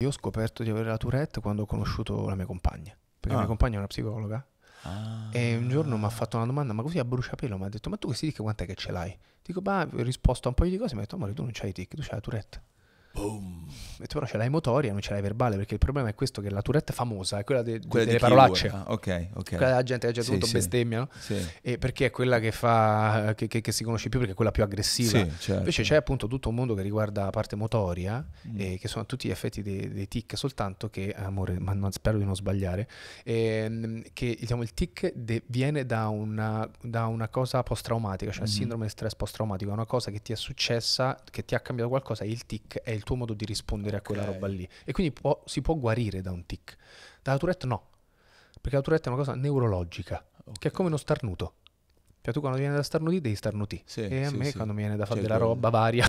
Io ho scoperto di avere la Tourette quando ho conosciuto la mia compagna, perché ah. la mia compagna è una psicologa. Ah. E un giorno mi ha fatto una domanda, ma così a bruciapelo mi ha detto: Ma tu questi tic quant'è che ce l'hai? Dico, ma ho risposto a un paio di cose, mi ha detto: Amore, tu non c'hai i tic, tu c'hai la Tourette. Boom. E tu però ce l'hai motoria, non ce l'hai verbale, perché il problema è questo che la Tourette famosa è quella, de, quella delle parolacce. Ah, ok, Quella della gente che ha tutto certo sì, bestemmia, no? sì. E perché è quella che, fa, che, che, che, si conosce più, perché è quella più aggressiva. Sì, certo. Invece c'è appunto tutto un mondo che riguarda la parte motoria, mm. eh, che sono tutti gli effetti dei, dei tic, soltanto che, amore, ma non, spero di non sbagliare, eh, che diciamo, il tic de, viene da una, da una, cosa post-traumatica, cioè mm. Mm-hmm. il sindrome di stress post-traumatico, è una cosa che ti è successa, che ti ha cambiato qualcosa, e il tic è il tuo modo di rispondere okay. a quella roba lì. E quindi può, si può guarire da un tic. Dalla Tourette no, perché la Tourette è una cosa neurologica, okay. che è come uno starnuto. Cioè tu quando viene da starnuti devi starnuti. Sì, e a sì, me sì. quando mi viene da fare cioè, della roba varia